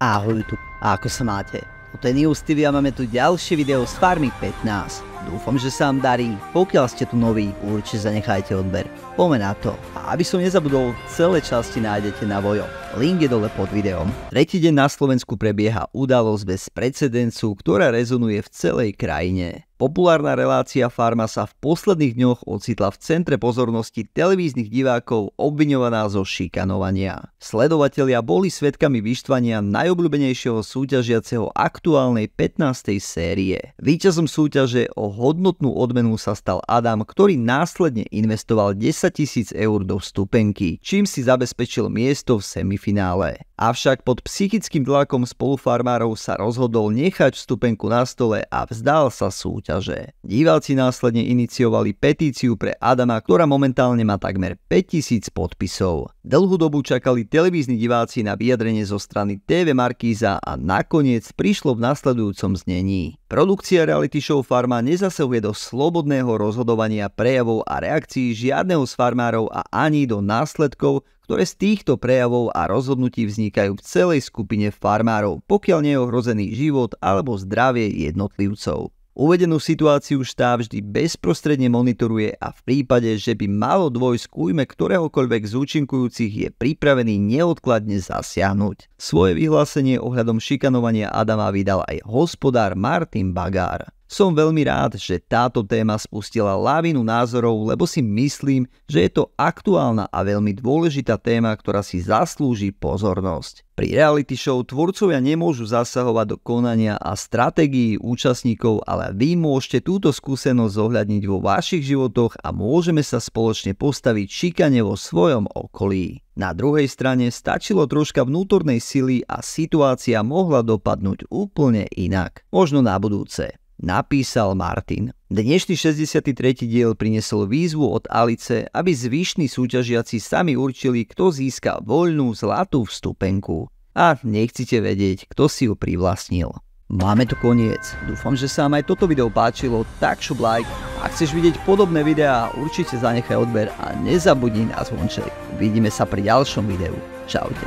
Ahoj tu, a ako sa máte? Od Tenius TV a máme tu ďalšie video z Farmy 15. Dúfam, že sa vám darí. Pokiaľ ste tu noví, určite zanechajte odber. Pomeň na to. A aby som nezabudol, celé časti nájdete na Vojo. Link je dole pod videom. Tretí deň na Slovensku prebieha udalosť bez precedencu, ktorá rezonuje v celej krajine. Populárna relácia Farma sa v posledných dňoch ocitla v centre pozornosti televíznych divákov obviňovaná zo šikanovania. Sledovatelia boli svetkami vyštvania najobľúbenejšieho súťažiaceho aktuálnej 15. série. Výťazom súťaže o hodnotnú odmenu sa stal Adam, ktorý následne investoval 10 tisíc eur do vstupenky, čím si zabezpečil miesto v semifinále. Avšak pod psychickým tlakom spolufarmárov sa rozhodol nechať vstupenku na stole a vzdal sa súťaže. Diváci následne iniciovali petíciu pre Adama, ktorá momentálne má takmer 5000 podpisov. Dlhú dobu čakali televízni diváci na vyjadrenie zo strany TV Markíza a nakoniec prišlo v nasledujúcom znení. Produkcia reality show Farma nez nezasahuje do slobodného rozhodovania prejavov a reakcií žiadneho z farmárov a ani do následkov, ktoré z týchto prejavov a rozhodnutí vznikajú v celej skupine farmárov, pokiaľ nie je ohrozený život alebo zdravie jednotlivcov. Uvedenú situáciu štáv vždy bezprostredne monitoruje a v prípade, že by malo dôjsť k újme ktoréhokoľvek z účinkujúcich, je pripravený neodkladne zasiahnuť. Svoje vyhlásenie ohľadom šikanovania Adama vydal aj hospodár Martin Bagár. Som veľmi rád, že táto téma spustila lavinu názorov, lebo si myslím, že je to aktuálna a veľmi dôležitá téma, ktorá si zaslúži pozornosť. Pri reality show tvorcovia nemôžu zasahovať do konania a stratégií účastníkov, ale vy môžete túto skúsenosť zohľadniť vo vašich životoch a môžeme sa spoločne postaviť šikane vo svojom okolí. Na druhej strane stačilo troška vnútornej sily a situácia mohla dopadnúť úplne inak. Možno na budúce. Napísal Martin. Dnešný 63. diel priniesol výzvu od Alice, aby zvyšní súťažiaci sami určili, kto získa voľnú zlatú vstupenku. A nechcite vedieť, kto si ju privlastnil. Máme tu koniec. Dúfam, že sa vám aj toto video páčilo, tak šup like. Ak chceš vidieť podobné videá, určite zanechaj odber a nezabudni na zvonček. Vidíme sa pri ďalšom videu. Čaute.